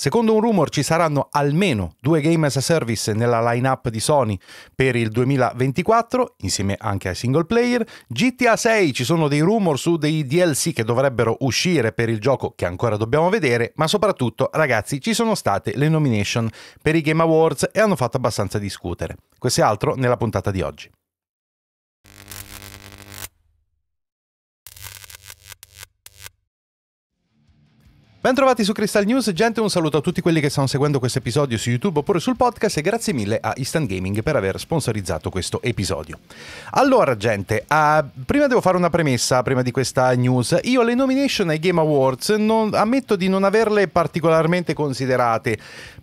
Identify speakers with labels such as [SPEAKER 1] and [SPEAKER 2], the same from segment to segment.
[SPEAKER 1] Secondo un rumor ci saranno almeno due game as a service nella lineup di Sony per il 2024, insieme anche ai single player. GTA 6 ci sono dei rumor su dei DLC che dovrebbero uscire per il gioco che ancora dobbiamo vedere, ma soprattutto ragazzi ci sono state le nomination per i Game Awards e hanno fatto abbastanza discutere. Questo è altro nella puntata di oggi. Bentrovati su Crystal News, gente, un saluto a tutti quelli che stanno seguendo questo episodio su YouTube oppure sul podcast e grazie mille a Instant Gaming per aver sponsorizzato questo episodio. Allora, gente, uh, prima devo fare una premessa, prima di questa news. Io le nomination ai Game Awards non, ammetto di non averle particolarmente considerate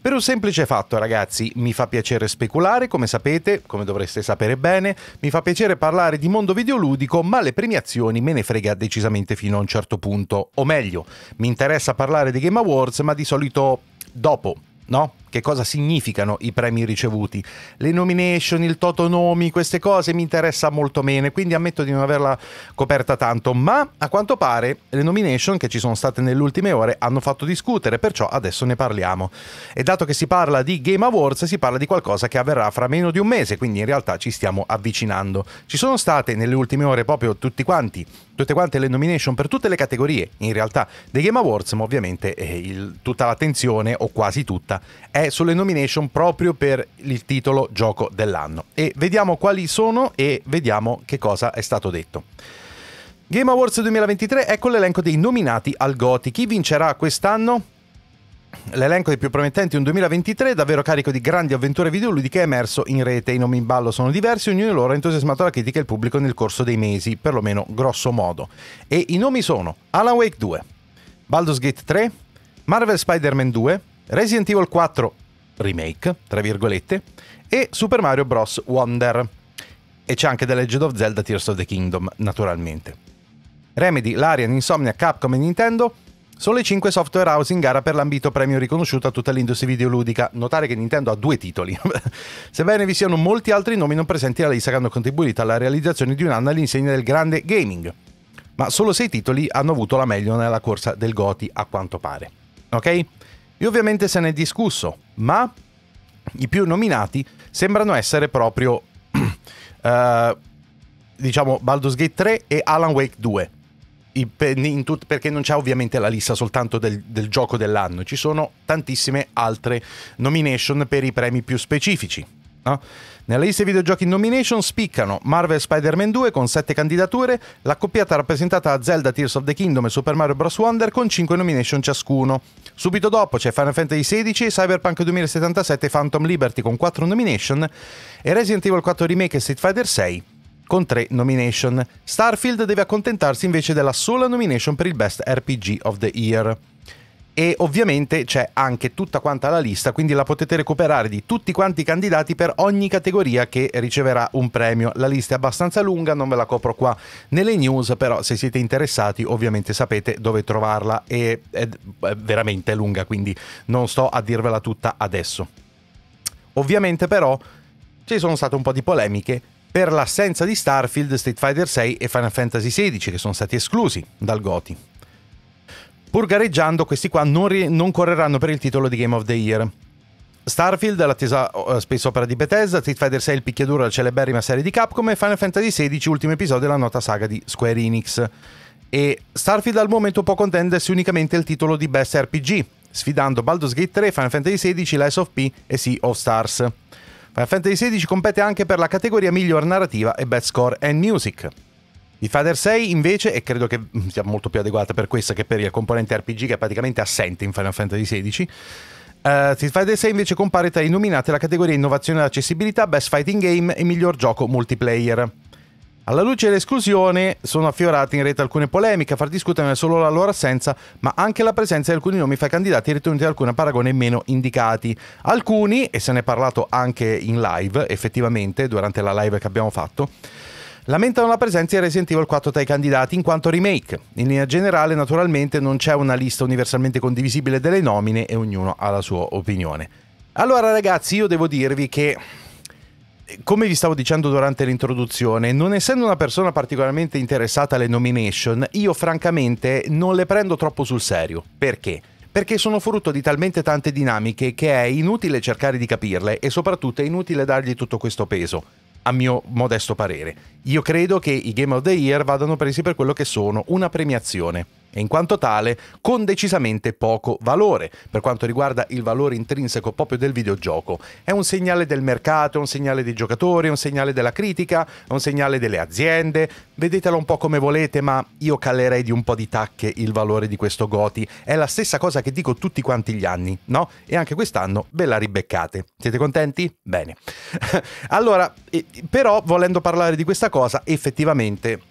[SPEAKER 1] per un semplice fatto, ragazzi, mi fa piacere speculare, come sapete, come dovreste sapere bene, mi fa piacere parlare di mondo videoludico, ma le premiazioni me ne frega decisamente fino a un certo punto. O meglio, mi interessa parlare dei Game Awards, ma di solito dopo, no? che cosa significano i premi ricevuti. Le nomination, il totonomi, queste cose mi interessa molto bene, quindi ammetto di non averla coperta tanto, ma a quanto pare le nomination che ci sono state nelle ultime ore hanno fatto discutere, perciò adesso ne parliamo. E dato che si parla di Game Awards, si parla di qualcosa che avverrà fra meno di un mese, quindi in realtà ci stiamo avvicinando. Ci sono state nelle ultime ore proprio tutti quanti tutte quante le nomination per tutte le categorie in realtà dei Game Awards ma ovviamente eh, il, tutta l'attenzione o quasi tutta è sulle nomination proprio per il titolo gioco dell'anno. E vediamo quali sono e vediamo che cosa è stato detto. Game Awards 2023, ecco l'elenco dei nominati al Goti. Chi vincerà quest'anno? L'elenco dei più promettenti un 2023 davvero carico di grandi avventure videoludiche è emerso in rete. I nomi in ballo sono diversi, ognuno di loro ha entusiasmato la critica e il pubblico nel corso dei mesi, perlomeno grosso modo. E i nomi sono Alan Wake 2, Baldur's Gate 3, Marvel Spider-Man 2, Resident Evil 4 Remake, tra virgolette, e Super Mario Bros. Wonder. E c'è anche The Legend of Zelda Tears of the Kingdom, naturalmente. Remedy, Larian, Insomnia, Capcom e Nintendo sono le 5 software house in gara per l'ambito premio riconosciuto a tutta l'industria videoludica. Notare che Nintendo ha due titoli. Sebbene vi siano molti altri nomi non presenti alla lista che hanno contribuito alla realizzazione di un anno all'insegna del grande gaming. Ma solo 6 titoli hanno avuto la meglio nella corsa del Goti, a quanto pare. Ok? E ovviamente se ne è discusso, ma i più nominati sembrano essere proprio, uh, diciamo, Baldur's Gate 3 e Alan Wake 2. Tut- perché non c'è ovviamente la lista soltanto del, del gioco dell'anno, ci sono tantissime altre nomination per i premi più specifici. No? Nelle liste videogiochi in nomination spiccano Marvel Spider-Man 2 con 7 candidature, la coppiata rappresentata da Zelda Tears of the Kingdom e Super Mario Bros. Wonder con 5 nomination ciascuno. Subito dopo c'è Final Fantasy XVI, Cyberpunk 2077 Phantom Liberty con 4 nomination e Resident Evil 4 Remake e Street Fighter 6 con 3 nomination. Starfield deve accontentarsi invece della sola nomination per il Best RPG of the Year e ovviamente c'è anche tutta quanta la lista, quindi la potete recuperare di tutti quanti i candidati per ogni categoria che riceverà un premio. La lista è abbastanza lunga, non ve la copro qua nelle news, però se siete interessati ovviamente sapete dove trovarla e è veramente lunga, quindi non sto a dirvela tutta adesso. Ovviamente però ci sono state un po' di polemiche per l'assenza di Starfield, Street Fighter 6 e Final Fantasy XVI che sono stati esclusi dal GOTI. Pur gareggiando, questi qua non, ri- non correranno per il titolo di Game of the Year. Starfield, l'attesa eh, spesso opera di Bethesda, Street Fighter 6 il picchiaduro della celeberrima serie di Capcom e Final Fantasy XVI, ultimo episodio della nota saga di Square Enix. E Starfield al momento può contendersi unicamente il titolo di Best RPG, sfidando Baldur's Gate 3, Final Fantasy XVI, Lies of P e Sea of Stars. Final Fantasy XVI compete anche per la categoria miglior narrativa e Best Score and Music di Father 6 invece, e credo che mm, sia molto più adeguata per questa che per il componente RPG che è praticamente assente in Final Fantasy XVI, uh, Street Fighter 6 invece compare tra i nominati alla categoria Innovazione e Accessibilità, Best Fighting Game e Miglior Gioco Multiplayer. Alla luce dell'esclusione sono affiorate in rete alcune polemiche a far discutere non solo la loro assenza, ma anche la presenza di alcuni nomi fra i candidati ritenuti da alcune paragone meno indicati. Alcuni, e se ne è parlato anche in live, effettivamente, durante la live che abbiamo fatto, lamentano la presenza di Resident Evil 4 tra i candidati in quanto remake. In linea generale, naturalmente, non c'è una lista universalmente condivisibile delle nomine e ognuno ha la sua opinione. Allora, ragazzi, io devo dirvi che come vi stavo dicendo durante l'introduzione, non essendo una persona particolarmente interessata alle nomination, io francamente non le prendo troppo sul serio. Perché? Perché sono frutto di talmente tante dinamiche che è inutile cercare di capirle e soprattutto è inutile dargli tutto questo peso, a mio modesto parere. Io credo che i Game of the Year vadano presi per quello che sono, una premiazione e in quanto tale con decisamente poco valore per quanto riguarda il valore intrinseco proprio del videogioco. È un segnale del mercato, è un segnale dei giocatori, è un segnale della critica, è un segnale delle aziende. Vedetelo un po' come volete, ma io calerei di un po' di tacche il valore di questo Goti. È la stessa cosa che dico tutti quanti gli anni, no? E anche quest'anno ve la ribeccate. Siete contenti? Bene. allora, però volendo parlare di questa cosa cosa effettivamente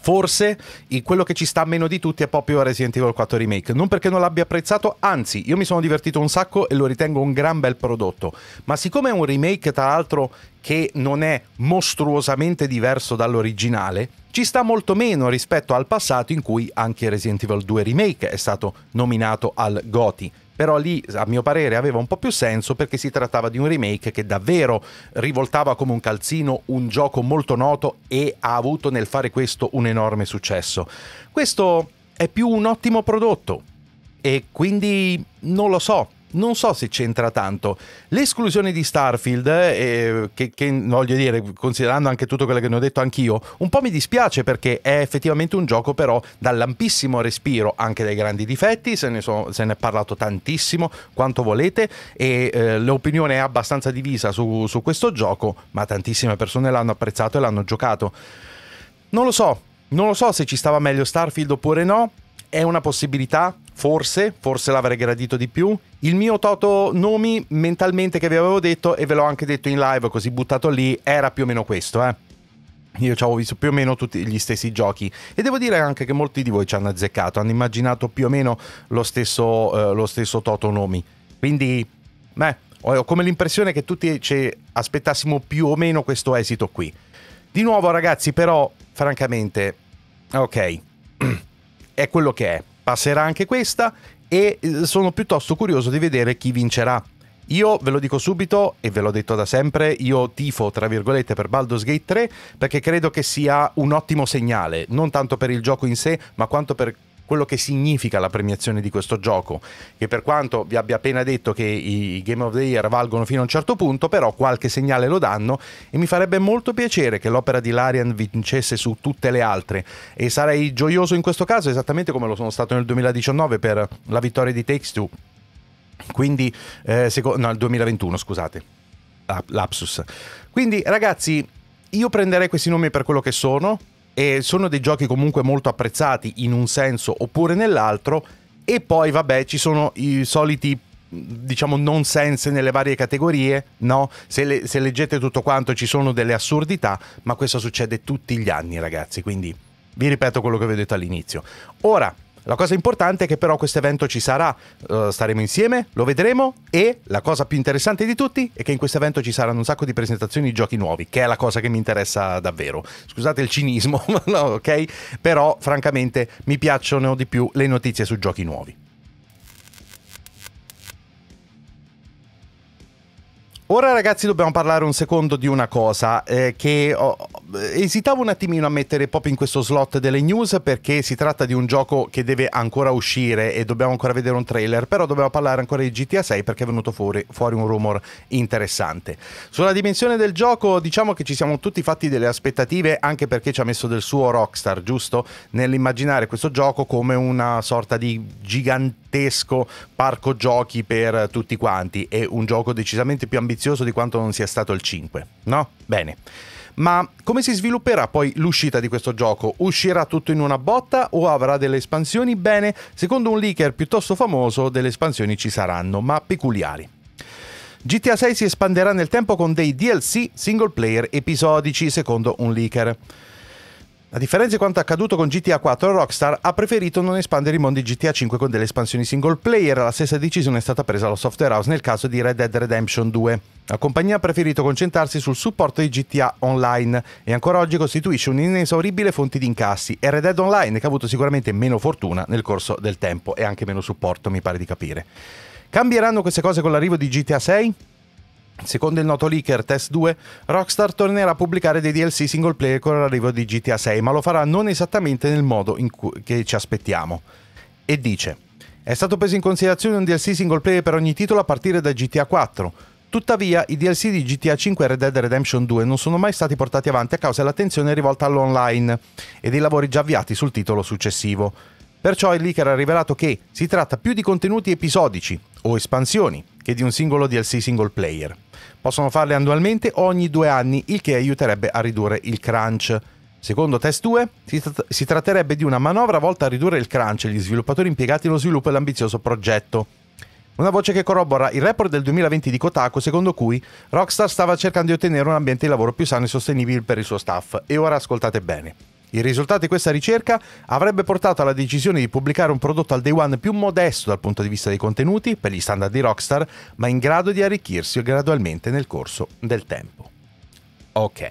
[SPEAKER 1] Forse quello che ci sta meno di tutti è proprio Resident Evil 4 Remake. Non perché non l'abbia apprezzato, anzi, io mi sono divertito un sacco e lo ritengo un gran bel prodotto. Ma siccome è un remake, tra l'altro, che non è mostruosamente diverso dall'originale, ci sta molto meno rispetto al passato in cui anche Resident Evil 2 Remake è stato nominato al GOTY però lì a mio parere aveva un po' più senso perché si trattava di un remake che davvero rivoltava come un calzino un gioco molto noto e ha avuto nel fare questo un enorme successo. Questo è più un ottimo prodotto e quindi non lo so, non so se c'entra tanto. L'esclusione di Starfield, eh, che, che, voglio dire, considerando anche tutto quello che ne ho detto anch'io, un po' mi dispiace perché è effettivamente un gioco però dall'ampissimo respiro, anche dai grandi difetti, se ne, so, se ne è parlato tantissimo, quanto volete, e eh, l'opinione è abbastanza divisa su, su questo gioco, ma tantissime persone l'hanno apprezzato e l'hanno giocato. Non lo so, non lo so se ci stava meglio Starfield oppure no, è una possibilità, Forse, forse l'avrei gradito di più. Il mio Toto Nomi mentalmente che vi avevo detto e ve l'ho anche detto in live così buttato lì era più o meno questo, eh. Io ci avevo visto più o meno tutti gli stessi giochi e devo dire anche che molti di voi ci hanno azzeccato, hanno immaginato più o meno lo stesso, eh, lo stesso Toto Nomi. Quindi, beh, ho come l'impressione che tutti ci aspettassimo più o meno questo esito qui. Di nuovo ragazzi, però, francamente, ok, è quello che è passerà anche questa e eh, sono piuttosto curioso di vedere chi vincerà. Io ve lo dico subito e ve l'ho detto da sempre, io tifo tra virgolette per Baldur's Gate 3 perché credo che sia un ottimo segnale, non tanto per il gioco in sé, ma quanto per quello che significa la premiazione di questo gioco, che per quanto vi abbia appena detto che i Game of the Year valgono fino a un certo punto, però qualche segnale lo danno e mi farebbe molto piacere che l'opera di Larian vincesse su tutte le altre e sarei gioioso in questo caso esattamente come lo sono stato nel 2019 per la vittoria di Takes Two. Quindi, eh, no, il 2021, scusate, lapsus. Quindi, ragazzi, io prenderei questi nomi per quello che sono, e sono dei giochi comunque molto apprezzati in un senso oppure nell'altro. E poi, vabbè, ci sono i soliti diciamo non sense nelle varie categorie, no? Se, le, se, leggete tutto quanto ci sono delle assurdità, ma questo succede tutti gli anni, ragazzi, quindi vi ripeto quello che vi ho detto all'inizio. Ora la cosa importante è che però questo evento ci sarà, eh, staremo insieme, lo vedremo e la cosa più interessante di tutti è che in questo evento ci saranno un sacco di presentazioni di giochi nuovi, che è la cosa che mi interessa davvero. Scusate il cinismo, no, ok? Però francamente mi piacciono di più le notizie su giochi nuovi. Ora ragazzi dobbiamo parlare un secondo di una cosa eh, che oh, esitavo un attimino a mettere proprio in questo slot delle news perché si tratta di un gioco che deve ancora uscire e dobbiamo ancora vedere un trailer, però dobbiamo parlare ancora di GTA 6 perché è venuto fuori, fuori un rumor interessante. Sulla dimensione del gioco diciamo che ci siamo tutti fatti delle aspettative anche perché ci ha messo del suo Rockstar, giusto? Nell'immaginare questo gioco come una sorta di gigantesco gigantesco parco giochi per tutti quanti e un gioco decisamente più ambizioso di quanto non sia stato il 5, no? Bene. Ma come si svilupperà poi l'uscita di questo gioco? Uscirà tutto in una botta o avrà delle espansioni? Bene, secondo un leaker piuttosto famoso, delle espansioni ci saranno, ma peculiari. GTA 6 si espanderà nel tempo con dei DLC single player episodici, secondo un leaker. A differenza di quanto accaduto con GTA 4, Rockstar ha preferito non espandere i mondi GTA 5 con delle espansioni single player, la stessa decisione è stata presa allo software house nel caso di Red Dead Redemption 2. La compagnia ha preferito concentrarsi sul supporto di GTA Online e ancora oggi costituisce un'inesauribile fonte di incassi e Red Dead Online che ha avuto sicuramente meno fortuna nel corso del tempo e anche meno supporto, mi pare di capire. Cambieranno queste cose con l'arrivo di GTA 6? Secondo il noto leaker Test 2, Rockstar tornerà a pubblicare dei DLC single player con l'arrivo di GTA 6, ma lo farà non esattamente nel modo che ci aspettiamo. E dice: È stato preso in considerazione un DLC single player per ogni titolo a partire da GTA 4. Tuttavia, i DLC di GTA 5 e Red Dead Redemption 2 non sono mai stati portati avanti a causa dell'attenzione rivolta all'online e dei lavori già avviati sul titolo successivo. Perciò il leaker ha rivelato che si tratta più di contenuti episodici o espansioni che di un singolo DLC single player. Possono farle annualmente o ogni due anni, il che aiuterebbe a ridurre il crunch. Secondo Test 2, si, trat- si tratterebbe di una manovra volta a ridurre il crunch e gli sviluppatori impiegati nello sviluppo dell'ambizioso progetto. Una voce che corrobora il report del 2020 di Kotaku secondo cui Rockstar stava cercando di ottenere un ambiente di lavoro più sano e sostenibile per il suo staff. E ora ascoltate bene. Il risultato di questa ricerca avrebbe portato alla decisione di pubblicare un prodotto al day one più modesto dal punto di vista dei contenuti per gli standard di Rockstar, ma in grado di arricchirsi gradualmente nel corso del tempo. Ok.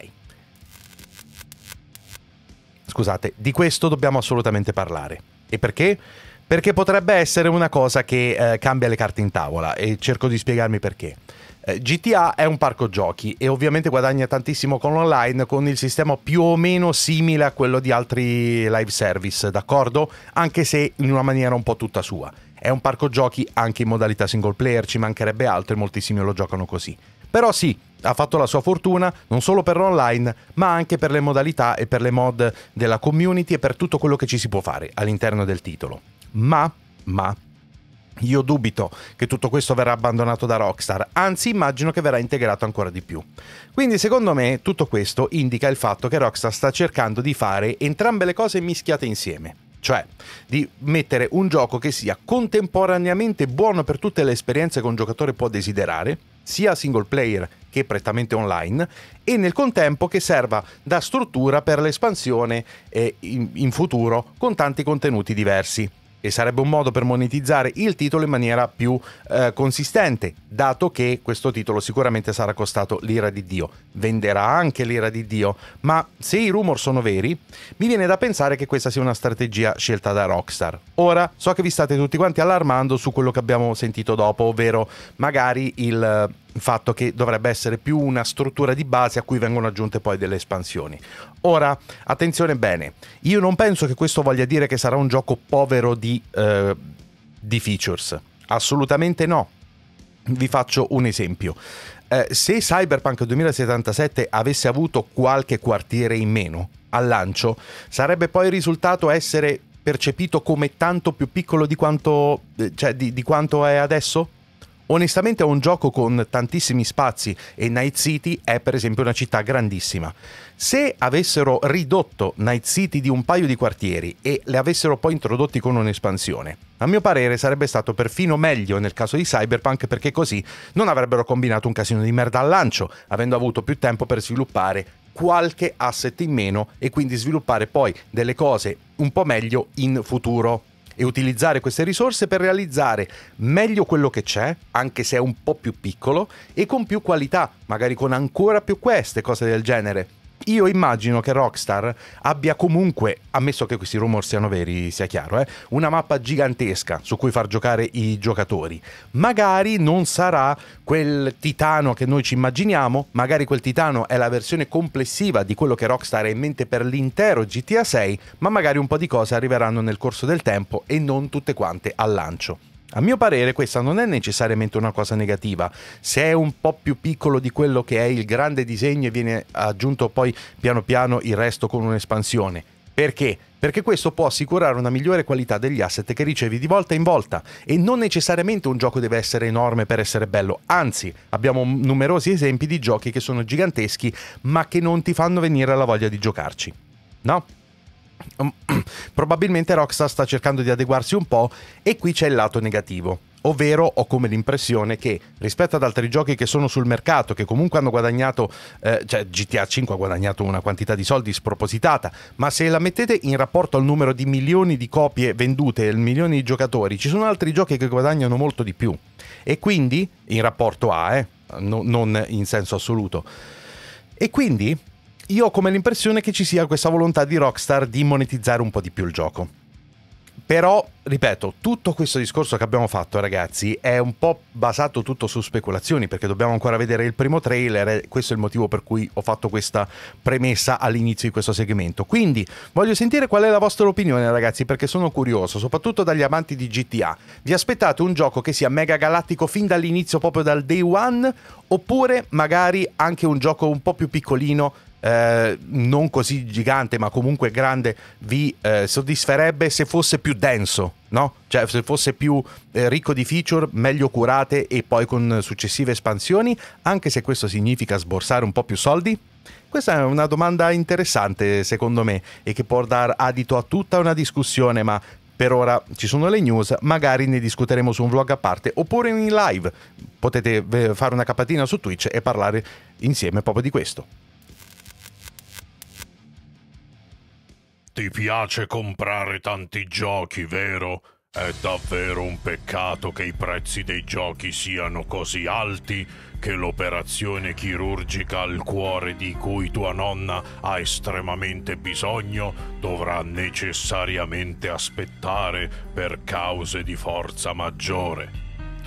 [SPEAKER 1] Scusate, di questo dobbiamo assolutamente parlare. E perché? Perché potrebbe essere una cosa che eh, cambia le carte in tavola e cerco di spiegarmi perché. Eh, GTA è un parco giochi e ovviamente guadagna tantissimo con l'online con il sistema più o meno simile a quello di altri live service, d'accordo? Anche se in una maniera un po' tutta sua. È un parco giochi anche in modalità single player, ci mancherebbe altro e moltissimi lo giocano così. Però sì, ha fatto la sua fortuna non solo per l'online, ma anche per le modalità e per le mod della community e per tutto quello che ci si può fare all'interno del titolo. Ma, ma, io dubito che tutto questo verrà abbandonato da Rockstar, anzi immagino che verrà integrato ancora di più. Quindi secondo me tutto questo indica il fatto che Rockstar sta cercando di fare entrambe le cose mischiate insieme. Cioè, di mettere un gioco che sia contemporaneamente buono per tutte le esperienze che un giocatore può desiderare, sia single player che prettamente online, e nel contempo che serva da struttura per l'espansione eh, in futuro con tanti contenuti diversi e sarebbe un modo per monetizzare il titolo in maniera più eh, consistente, dato che questo titolo sicuramente sarà costato l'ira di Dio, venderà anche l'ira di Dio, ma se i rumor sono veri, mi viene da pensare che questa sia una strategia scelta da Rockstar. Ora, so che vi state tutti quanti allarmando su quello che abbiamo sentito dopo, ovvero magari il fatto che dovrebbe essere più una struttura di base a cui vengono aggiunte poi delle espansioni. Ora, attenzione bene, io non penso che questo voglia dire che sarà un gioco povero di, eh, di features, assolutamente no. Vi faccio un esempio. Eh, se Cyberpunk 2077 avesse avuto qualche quartiere in meno al lancio, sarebbe poi risultato essere percepito come tanto più piccolo di quanto, eh, cioè, di, di quanto è adesso? Onestamente è un gioco con tantissimi spazi e Night City è per esempio una città grandissima. Se avessero ridotto Night City di un paio di quartieri e le avessero poi introdotti con un'espansione, a mio parere sarebbe stato perfino meglio nel caso di Cyberpunk perché così non avrebbero combinato un casino di merda al lancio, avendo avuto più tempo per sviluppare qualche asset in meno e quindi sviluppare poi delle cose un po' meglio in futuro e utilizzare queste risorse per realizzare meglio quello che c'è, anche se è un po' più piccolo, e con più qualità, magari con ancora più queste, cose del genere io immagino che Rockstar abbia comunque, ammesso che questi rumor siano veri, sia chiaro, eh, una mappa gigantesca su cui far giocare i giocatori. Magari non sarà quel titano che noi ci immaginiamo, magari quel titano è la versione complessiva di quello che Rockstar ha in mente per l'intero GTA 6, ma magari un po' di cose arriveranno nel corso del tempo e non tutte quante al lancio. A mio parere questa non è necessariamente una cosa negativa, se è un po' più piccolo di quello che è il grande disegno e viene aggiunto poi piano piano il resto con un'espansione. Perché? Perché questo può assicurare una migliore qualità degli asset che ricevi di volta in volta e non necessariamente un gioco deve essere enorme per essere bello, anzi abbiamo numerosi esempi di giochi che sono giganteschi ma che non ti fanno venire la voglia di giocarci. No? Ehm, probabilmente Rockstar sta cercando di adeguarsi un po' e qui c'è il lato negativo. Ovvero ho come l'impressione che rispetto ad altri giochi che sono sul mercato, che comunque hanno guadagnato, eh, cioè GTA 5 ha guadagnato una quantità di soldi spropositata, ma se la mettete in rapporto al numero di milioni di copie vendute e milione di giocatori, ci sono altri giochi che guadagnano molto di più. E quindi, in rapporto a, eh, no, non in senso assoluto. E quindi io ho come l'impressione che ci sia questa volontà di Rockstar di monetizzare un po' di più il gioco. Però, ripeto, tutto questo discorso che abbiamo fatto, ragazzi, è un po' basato tutto su speculazioni, perché dobbiamo ancora vedere il primo trailer, e questo è il motivo per cui ho fatto questa premessa all'inizio di questo segmento. Quindi, voglio sentire qual è la vostra opinione, ragazzi, perché sono curioso, soprattutto dagli amanti di GTA. Vi aspettate un gioco che sia mega galattico fin dall'inizio, proprio dal day one, oppure magari anche un gioco un po' più piccolino, eh, non così gigante, ma comunque grande, vi eh, soddisferebbe se fosse più denso, no? Cioè, se fosse più eh, ricco di feature, meglio curate e poi con successive espansioni, anche se questo significa sborsare un po' più soldi? Questa è una domanda interessante, secondo me, e che può dar adito a tutta una discussione, ma per ora ci sono le news, magari ne discuteremo su un vlog a parte oppure in live. Potete eh, fare una capatina su Twitch e parlare insieme proprio di questo.
[SPEAKER 2] Ti piace comprare tanti giochi, vero? È davvero un peccato che i prezzi dei giochi siano così alti che l'operazione chirurgica al cuore di cui tua nonna ha estremamente bisogno dovrà necessariamente aspettare per cause di forza maggiore.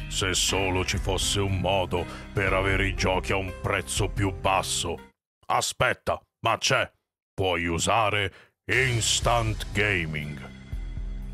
[SPEAKER 2] Se solo ci fosse un modo per avere i giochi a un prezzo più basso. Aspetta, ma c'è. Puoi usare Instant Gaming.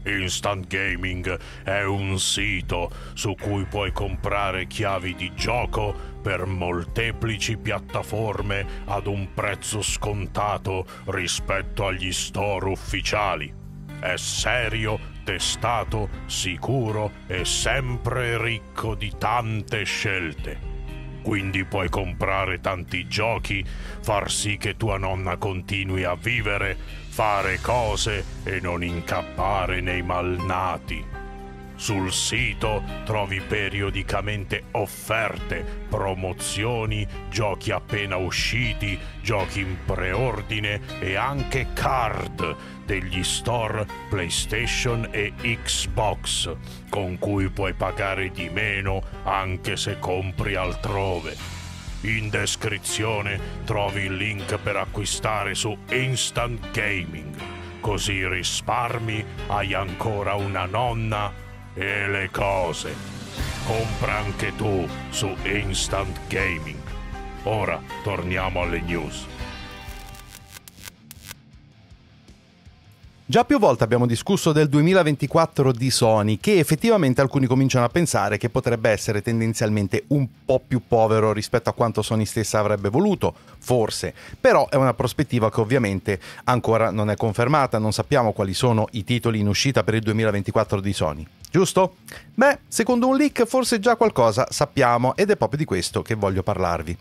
[SPEAKER 2] Instant Gaming è un sito su cui puoi comprare chiavi di gioco per molteplici piattaforme ad un prezzo scontato rispetto agli store ufficiali. È serio, testato, sicuro e sempre ricco di tante scelte quindi puoi comprare tanti giochi, far sì che tua nonna continui a vivere, fare cose e non incappare nei malnati. Sul sito trovi periodicamente offerte, promozioni, giochi appena usciti, giochi in preordine e anche card degli store PlayStation e Xbox, con cui puoi pagare di meno anche se compri altrove. In descrizione trovi il link per acquistare su Instant Gaming, così risparmi, hai ancora una nonna e le cose. Compra anche tu su Instant Gaming. Ora torniamo alle news.
[SPEAKER 1] Già più volte abbiamo discusso del 2024 di Sony, che effettivamente alcuni cominciano a pensare che potrebbe essere tendenzialmente un po' più povero rispetto a quanto Sony stessa avrebbe voluto, forse, però è una prospettiva che ovviamente ancora non è confermata, non sappiamo quali sono i titoli in uscita per il 2024 di Sony. Giusto? Beh, secondo un leak forse già qualcosa sappiamo ed è proprio di questo che voglio parlarvi.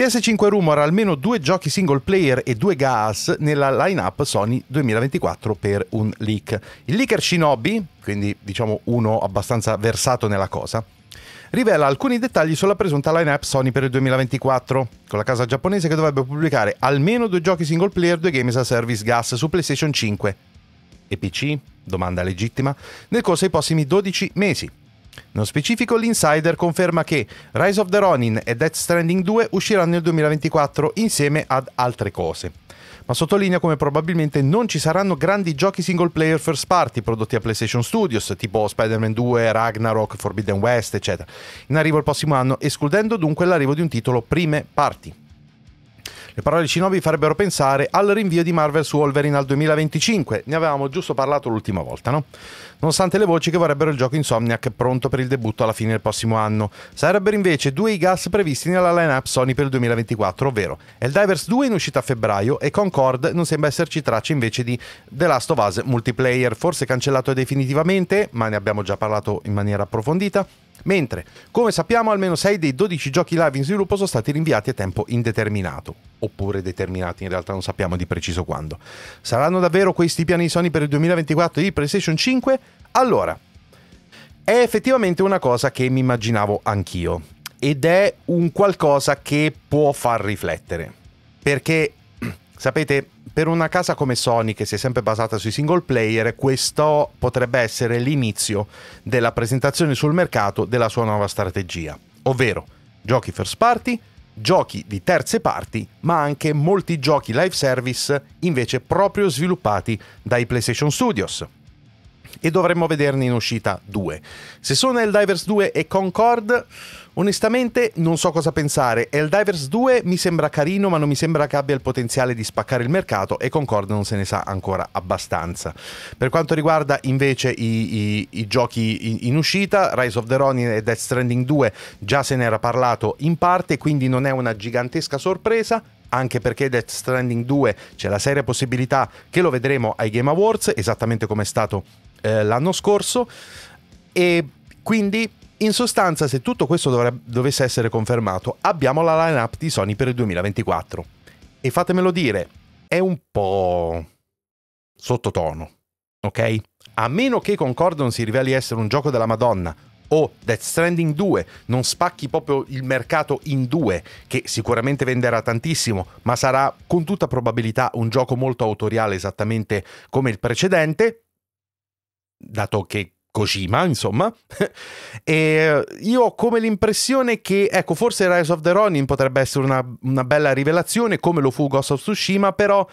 [SPEAKER 1] PS5 rumora almeno due giochi single player e due GAS nella lineup Sony 2024 per un leak. Il leaker Shinobi, quindi diciamo uno abbastanza versato nella cosa, rivela alcuni dettagli sulla presunta lineup Sony per il 2024, con la casa giapponese che dovrebbe pubblicare almeno due giochi single player, e due games a service gas su PlayStation 5 e PC, domanda legittima, nel corso dei prossimi 12 mesi. Nello specifico, l'insider conferma che Rise of the Ronin e Death Stranding 2 usciranno nel 2024 insieme ad altre cose. Ma sottolinea come probabilmente non ci saranno grandi giochi single player first party prodotti a PlayStation Studios, tipo Spider-Man 2, Ragnarok, Forbidden West, eccetera, in arrivo il prossimo anno, escludendo dunque l'arrivo di un titolo prime party. Le parole di Shinobi farebbero pensare al rinvio di Marvel su Wolverine al 2025, ne avevamo giusto parlato l'ultima volta, no? Nonostante le voci che vorrebbero il gioco Insomniac pronto per il debutto alla fine del prossimo anno, sarebbero invece due i gas previsti nella lineup Sony per il 2024, ovvero Eldivers 2 in uscita a febbraio e Concord non sembra esserci traccia invece di The Last of Us Multiplayer, forse cancellato definitivamente, ma ne abbiamo già parlato in maniera approfondita. Mentre, come sappiamo, almeno 6 dei 12 giochi live in sviluppo sono stati rinviati a tempo indeterminato, oppure determinati, in realtà non sappiamo di preciso quando. Saranno davvero questi i piani di Sony per il 2024 di PlayStation 5? Allora, è effettivamente una cosa che mi immaginavo anch'io ed è un qualcosa che può far riflettere, perché Sapete, per una casa come Sony che si è sempre basata sui single player, questo potrebbe essere l'inizio della presentazione sul mercato della sua nuova strategia, ovvero giochi first party, giochi di terze parti, ma anche molti giochi live service invece proprio sviluppati dai PlayStation Studios. E dovremmo vederne in uscita due. Se sono Divers 2 e Concord, Onestamente non so cosa pensare. Helldivers 2 mi sembra carino, ma non mi sembra che abbia il potenziale di spaccare il mercato e Concord non se ne sa ancora abbastanza. Per quanto riguarda invece i, i, i giochi in, in, uscita, Rise of the Ronin e Death Stranding 2 già se n'era parlato in parte, quindi non è una gigantesca sorpresa anche perché Death Stranding 2 c'è la seria possibilità che lo vedremo ai Game Awards, esattamente come è stato eh, l'anno scorso. E quindi in sostanza, se tutto questo dovrebbe, dovesse essere confermato, abbiamo la lineup di Sony per il 2024. E fatemelo dire, è un po' sottotono, ok? A meno che Concordon si riveli essere un gioco della Madonna o Death Stranding 2 non spacchi proprio il mercato in due, che sicuramente venderà tantissimo, ma sarà con tutta probabilità un gioco molto autoriale esattamente come il precedente, dato che Kojima, insomma, e eh, io ho come l'impressione che, ecco, forse Rise of the Ronin potrebbe essere una, una, bella rivelazione, come lo fu Ghost of Tsushima, però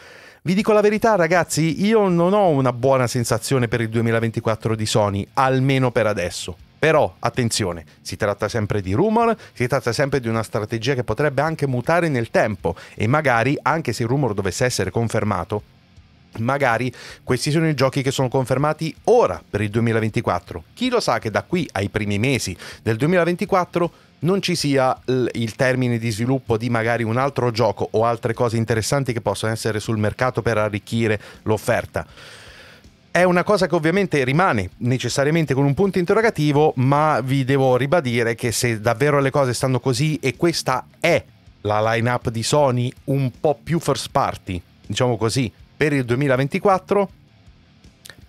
[SPEAKER 1] vi dico la verità, ragazzi, io non ho una buona sensazione per il 2024 di Sony, almeno per adesso. Però, attenzione, si tratta sempre di rumor, si tratta sempre di una strategia che potrebbe anche mutare nel tempo e magari, anche se il rumor dovesse essere confermato, magari questi sono i giochi che sono confermati ora per il 2024. Chi lo sa che da qui ai primi mesi del 2024 non ci sia il termine di sviluppo di magari un altro gioco o altre cose interessanti che possono essere sul mercato per arricchire l'offerta. È una cosa che ovviamente rimane necessariamente con un punto interrogativo, ma vi devo ribadire che se davvero le cose stanno così e questa è la lineup di Sony un po' più first party, diciamo così, per il 2024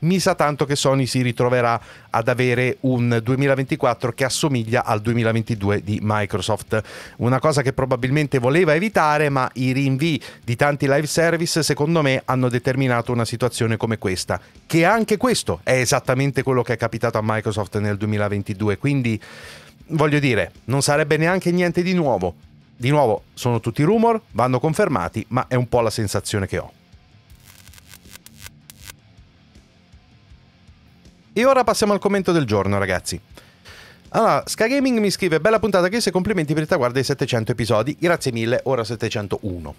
[SPEAKER 1] mi sa tanto che Sony si ritroverà ad avere un 2024 che assomiglia al 2022 di Microsoft. Una cosa che probabilmente voleva evitare, ma i rinvii di tanti live service secondo me hanno determinato una situazione come questa, che anche questo è esattamente quello che è capitato a Microsoft nel 2022, quindi voglio dire, non sarebbe neanche niente di nuovo. Di nuovo, sono tutti rumor, vanno confermati, ma è un po' la sensazione che ho. E ora passiamo al commento del giorno, ragazzi. Allora, Skygaming mi scrive: Bella puntata che se complimenti per il traguardo dei 700 episodi. Grazie mille, ora 701.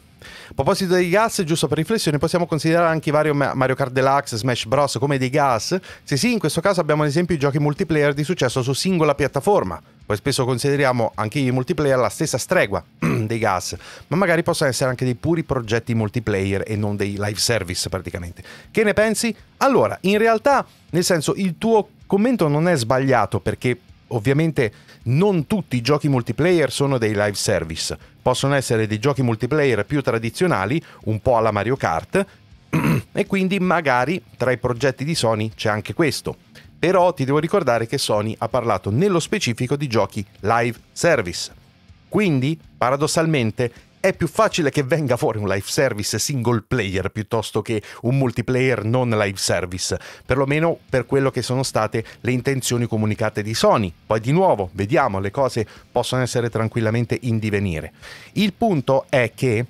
[SPEAKER 1] A proposito dei gas, giusto per riflessione, possiamo considerare anche i vari Mario Kart Deluxe, Smash Bros. come dei gas? Se sì, in questo caso abbiamo ad esempio i giochi multiplayer di successo su singola piattaforma. Poi spesso consideriamo anche i multiplayer la stessa stregua dei gas, ma magari possono essere anche dei puri progetti multiplayer e non dei live service praticamente. Che ne pensi? Allora, in realtà, nel senso, il tuo commento non è sbagliato perché ovviamente non tutti i giochi multiplayer sono dei live service, possono essere dei giochi multiplayer più tradizionali, un po' alla Mario Kart, e quindi magari tra i progetti di Sony c'è anche questo. Però ti devo ricordare che Sony ha parlato nello specifico di giochi live service. Quindi, paradossalmente, è più facile che venga fuori un live service single player piuttosto che un multiplayer non live service, perlomeno per quello che sono state le intenzioni comunicate di Sony. Poi di nuovo, vediamo, le cose possono essere tranquillamente in divenire. Il punto è che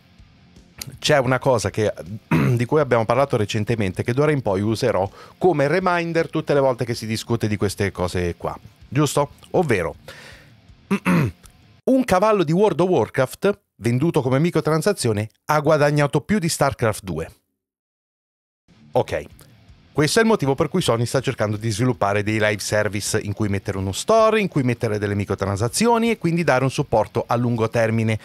[SPEAKER 1] c'è una cosa che, di cui abbiamo parlato recentemente che d'ora in poi userò come reminder tutte le volte che si discute di queste cose qua, giusto? Ovvero, un cavallo di World of Warcraft venduto come microtransazione, ha guadagnato più di StarCraft 2. Ok, questo è il motivo per cui Sony sta cercando di sviluppare dei live service in cui mettere uno store, in cui mettere delle microtransazioni e quindi dare un supporto a lungo termine.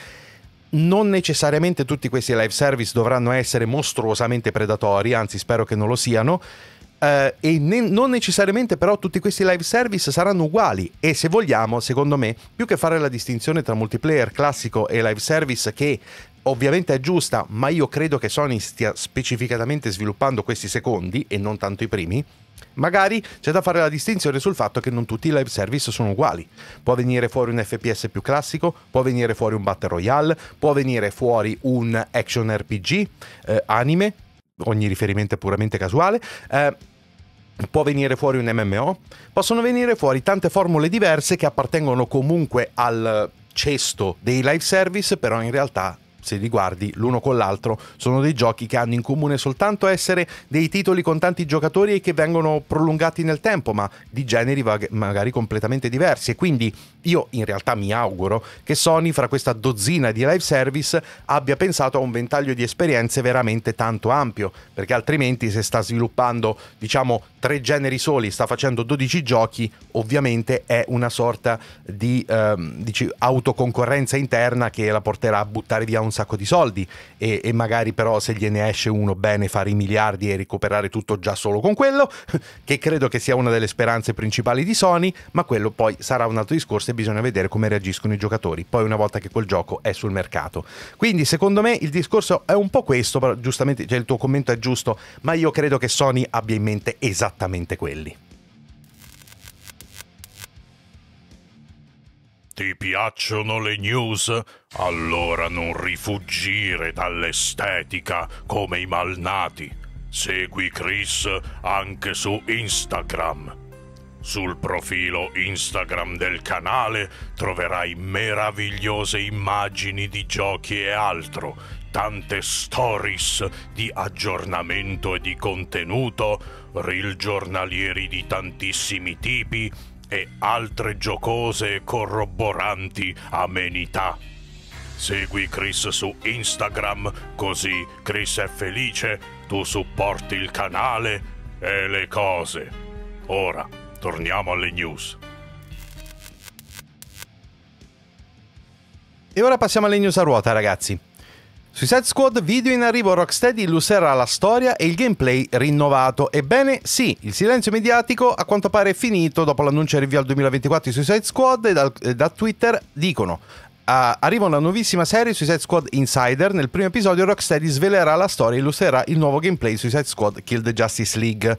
[SPEAKER 1] Non necessariamente tutti questi live service dovranno essere mostruosamente predatori, anzi spero che non lo siano, eh, e ne- non necessariamente però tutti questi live service saranno uguali e se vogliamo, secondo me, più che fare la distinzione tra multiplayer classico e live service che ovviamente è giusta, ma io credo che Sony stia specificatamente sviluppando questi secondi e non tanto i primi. Magari c'è da fare la distinzione sul fatto che non tutti i live service sono uguali. Può venire fuori un FPS più classico, può venire fuori un Battle Royale, può venire fuori un action RPG, eh, anime, ogni riferimento è puramente casuale. Eh, può venire fuori un MMO, possono venire fuori tante formule diverse che appartengono comunque al cesto dei live service, però in realtà se li guardi l'uno con l'altro, sono dei giochi che hanno in comune soltanto essere dei titoli con tanti giocatori e che vengono prolungati nel tempo, ma di generi magari completamente diversi. E quindi io in realtà mi auguro che Sony fra questa dozzina di live service abbia pensato a un ventaglio di esperienze veramente tanto ampio, perché altrimenti se sta sviluppando diciamo tre generi soli, sta facendo 12 giochi, ovviamente è una sorta di ehm, dici, autoconcorrenza interna che la porterà a buttare via un sacco di soldi e, e magari però se gliene esce uno bene fare i miliardi e recuperare tutto già solo con quello, che credo che sia una delle speranze principali di Sony, ma quello poi sarà un altro discorso bisogna vedere come reagiscono i giocatori, poi una volta che quel gioco è sul mercato. Quindi secondo me il discorso è un po' questo, però giustamente cioè, il tuo commento è giusto, ma io credo che Sony abbia in mente esattamente quelli.
[SPEAKER 2] Ti piacciono le news? Allora non rifuggire dall'estetica come i malnati. Segui Chris anche su Instagram. Sul profilo Instagram del canale troverai meravigliose immagini di giochi e altro, tante stories di aggiornamento e di contenuto, reel giornalieri di tantissimi tipi e altre giocose e corroboranti amenità. Segui Chris su Instagram, così Chris è felice, tu supporti il canale e le cose. Ora torniamo alle news.
[SPEAKER 1] E ora passiamo alle news a ruota, ragazzi. Suicide Squad video in arrivo Rocksteady illustrerà la storia e il gameplay rinnovato. Ebbene sì, il silenzio mediatico a quanto pare è finito dopo l'annuncio del al 2024 di Suicide Squad e, dal, eh, da Twitter dicono Uh, arriva una nuovissima serie Suicide Squad Insider. Nel primo episodio Rocksteady svelerà la storia e illustrerà il nuovo gameplay Suicide Squad Kill the Justice League.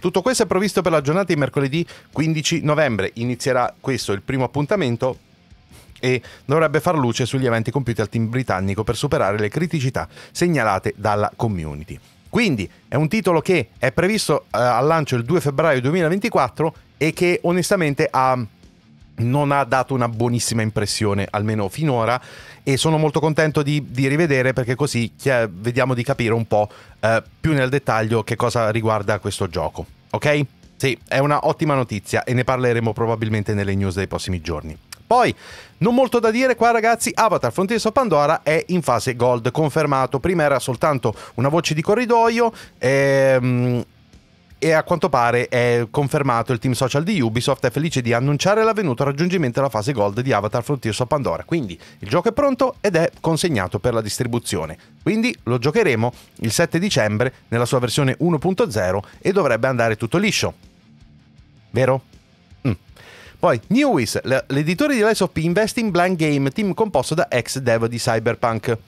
[SPEAKER 1] Tutto questo è provvisto per la giornata di mercoledì 15 novembre. Inizierà questo il primo appuntamento e dovrebbe far luce sugli eventi compiuti al team britannico per superare le criticità segnalate dalla community. Quindi è un titolo che è previsto eh, al lancio il 2 febbraio 2024 e che onestamente ha non ha dato una buonissima impressione, almeno finora, e sono molto contento di, di rivedere perché così vediamo di capire un po' eh, più nel dettaglio che cosa riguarda questo gioco. Ok? Sì, è una ottima notizia e ne parleremo probabilmente nelle news dei prossimi giorni. Poi, non molto da dire qua ragazzi, Avatar Frontiers of Pandora è in fase gold, confermato. Prima era soltanto una voce di corridoio, ehm, e a quanto pare è confermato il team social di Ubisoft è felice di annunciare l'avvenuto raggiungimento della fase gold di Avatar Frontiers of Pandora. Quindi il gioco è pronto ed è consegnato per la distribuzione. Quindi lo giocheremo il 7 dicembre nella sua versione 1.0 e dovrebbe andare tutto liscio. Vero? Mm. Poi, Newis, l'editore di Lies of P investe in Blank Game, team composto da ex dev di Cyberpunk.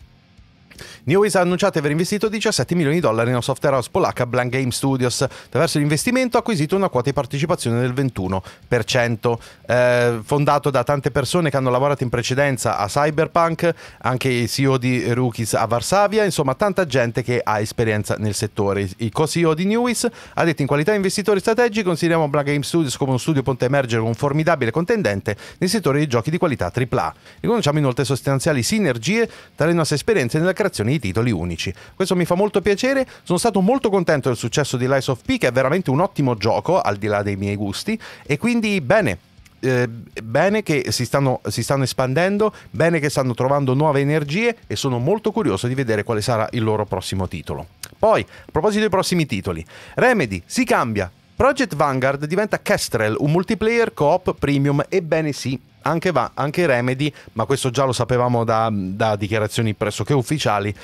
[SPEAKER 1] Neways ha annunciato di aver investito 17 milioni di dollari nella software house polacca Blank Game Studios. Attraverso l'investimento ha acquisito una quota di partecipazione del 21%. Eh, fondato da tante persone che hanno lavorato in precedenza a Cyberpunk, anche il CEO di Rookies a Varsavia, insomma tanta gente che ha esperienza nel settore. Il co-CEO di Neways ha detto in qualità di investitore strategico consideriamo Blank Game Studios come uno studio ponte emergere con un formidabile contendente nel settore dei giochi di qualità AAA. Riconosciamo inoltre sostanziali sinergie tra le nostre esperienze nella creazione recuperazione di titoli unici. Questo mi fa molto piacere, sono stato molto contento del successo di Lies of P che è veramente un ottimo gioco al di là dei miei gusti e quindi bene, eh, bene che si stanno, si stanno, espandendo, bene che stanno trovando nuove energie e sono molto curioso di vedere quale sarà il loro prossimo titolo. Poi, a proposito dei prossimi titoli, Remedy si cambia Project Vanguard diventa Kestrel, un multiplayer co-op premium, ebbene sì, anche, va, anche Remedy, ma questo già lo sapevamo da, da dichiarazioni pressoché ufficiali,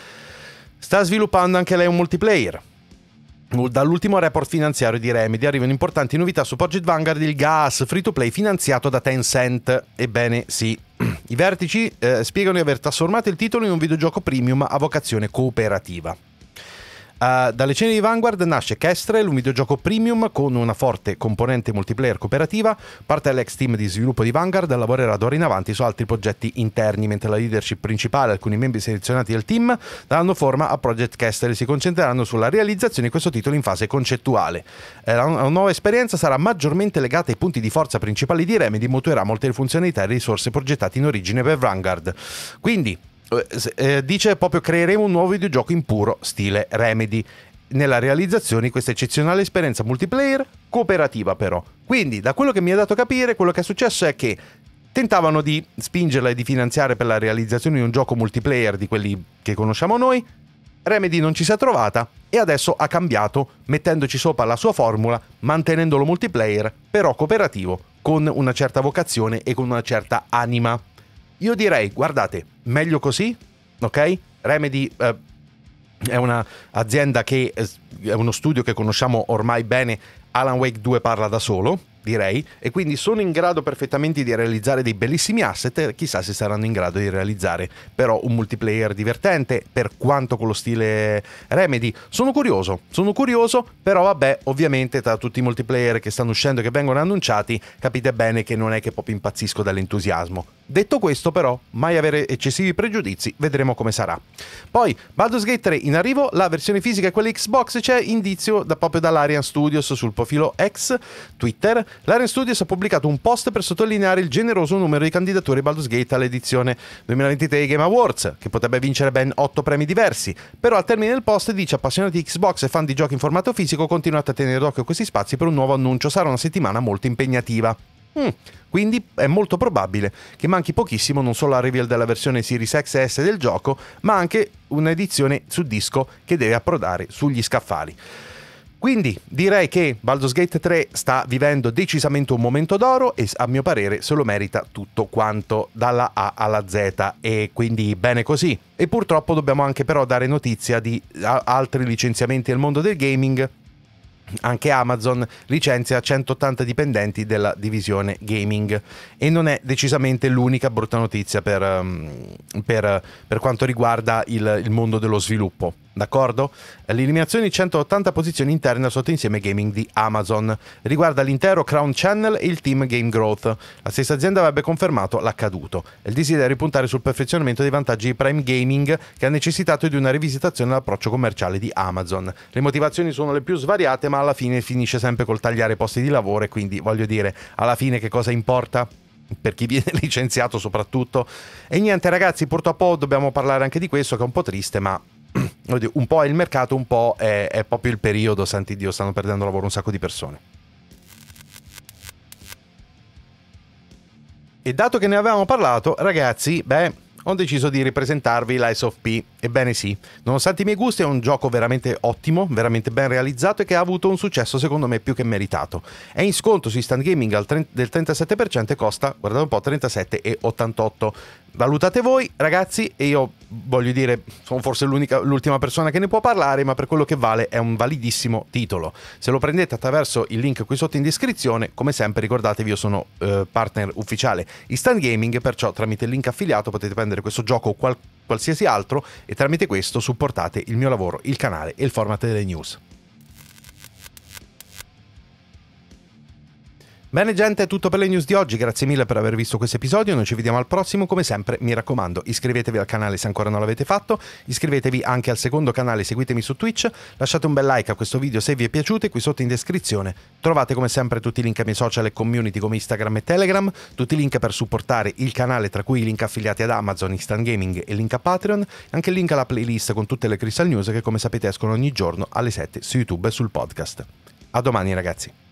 [SPEAKER 1] sta sviluppando anche lei un multiplayer. Dall'ultimo report finanziario di Remedy arrivano importanti novità su Project Vanguard, il gas free to play finanziato da Tencent. Ebbene sì, i vertici eh, spiegano di aver trasformato il titolo in un videogioco premium a vocazione cooperativa. Uh, dalle cene di Vanguard nasce Kestrel, un videogioco premium con una forte componente multiplayer cooperativa. Parte dell'ex team di sviluppo di Vanguard lavorerà d'ora in avanti su altri progetti interni, mentre la leadership principale e alcuni membri selezionati del team daranno forma a Project Kestrel e si concentreranno sulla realizzazione di questo titolo in fase concettuale. Eh, la nuova esperienza sarà maggiormente legata ai punti di forza principali di Remedy e mutuerà molte funzionalità e risorse progettate in origine per Vanguard. Quindi, eh, eh, dice proprio creeremo un nuovo videogioco in puro stile Remedy nella realizzazione di questa eccezionale esperienza multiplayer cooperativa però. Quindi da quello che mi ha dato capire, quello che è successo è che tentavano di spingerla e di finanziare per la realizzazione di un gioco multiplayer di quelli che conosciamo noi, Remedy non ci si è trovata e adesso ha cambiato mettendoci sopra la sua formula, mantenendolo multiplayer, però cooperativo, con una certa vocazione e con una certa anima. Io direi, guardate, meglio così, ok? Remedy... Eh, è un'azienda che eh, è uno studio che conosciamo ormai bene. Alan Wake 2 parla da solo, direi, e quindi sono in grado perfettamente di realizzare dei bellissimi asset, chissà se saranno in grado di realizzare però un multiplayer divertente, per quanto con lo stile Remedy. Sono curioso, sono curioso, però vabbè, ovviamente tra tutti i multiplayer che stanno uscendo e che vengono annunciati, capite bene che non è che proprio impazzisco dall'entusiasmo. Detto questo però, mai avere eccessivi pregiudizi, vedremo come sarà. Poi, Baldur's Gate 3 in arrivo, la versione fisica e quella Xbox c'è indizio da, proprio dall'Arian Studios sul profilo X Twitter L'Aren Studios ha pubblicato un post per sottolineare il generoso numero di candidature Baldur's Gate all'edizione 2023 Game Awards, che potrebbe vincere ben 8 premi diversi. Però al termine del post dice appassionati Xbox e fan di giochi in formato fisico continuate a tenere d'occhio questi spazi per un nuovo annuncio, sarà una settimana molto impegnativa. Mm. Quindi è molto probabile che manchi pochissimo non solo la reveal della versione Series XS del gioco, ma anche un'edizione su disco che deve approdare sugli scaffali. Quindi direi che Baldur's Gate 3 sta vivendo decisamente un momento d'oro e a mio parere se lo merita tutto quanto dalla A alla Z e quindi bene così. E purtroppo dobbiamo anche però dare notizia di altri licenziamenti nel mondo del gaming anche Amazon licenzia 180 dipendenti della divisione gaming e non è decisamente l'unica brutta notizia per, ehm, per, per quanto riguarda il, il mondo dello sviluppo. D'accordo? L'eliminazione di 180 posizioni interne al sottoinsieme gaming di Amazon riguarda l'intero Crown Channel e il team Game Growth. La stessa azienda avrebbe confermato l'accaduto il desiderio di puntare sul perfezionamento dei vantaggi di Prime Gaming che ha necessitato di una rivisitazione dell'approccio commerciale di Amazon. Le motivazioni sono le più svariate, ma alla fine finisce sempre col tagliare posti di lavoro e quindi voglio dire, alla fine che cosa importa? per chi viene licenziato soprattutto. E niente ragazzi, purtroppo dobbiamo parlare anche di questo che è un po' triste, ma un po' è il mercato, un po' è, è proprio il periodo, santi Dio, stanno perdendo lavoro un sacco di persone. E dato che ne avevamo parlato, ragazzi, beh, ho deciso di ripresentarvi l'Ice of P. Ebbene sì, nonostante i miei gusti è un gioco veramente ottimo, veramente ben realizzato e che ha avuto un successo secondo me più che meritato. È in sconto su Instant Gaming del 37% e costa, guardate un po', 37,88 valutate voi, ragazzi, e io voglio dire, sono forse l'ultima persona che ne può parlare, ma per quello che vale è un validissimo titolo. Se lo prendete attraverso il link qui sotto in descrizione, come sempre ricordatevi io sono eh, partner ufficiale Instant Gaming, perciò tramite il link affiliato potete prendere questo gioco o qual qualsiasi altro e tramite questo supportate il mio lavoro, il canale e il format delle news. Bene gente, è tutto per le news di oggi, grazie mille per aver visto questo episodio, noi ci vediamo al prossimo, come sempre mi raccomando iscrivetevi al canale se ancora non l'avete fatto, iscrivetevi anche al secondo canale, seguitemi su Twitch, lasciate un bel like a questo video se vi è piaciuto e qui sotto in descrizione trovate come sempre tutti i link ai miei social e community come Instagram e Telegram, tutti i link per supportare il canale tra cui i link affiliati ad Amazon, Instant Gaming e link a Patreon, anche il link alla playlist con tutte le Crystal News che come sapete escono ogni giorno alle 7 su YouTube e sul podcast. A domani ragazzi!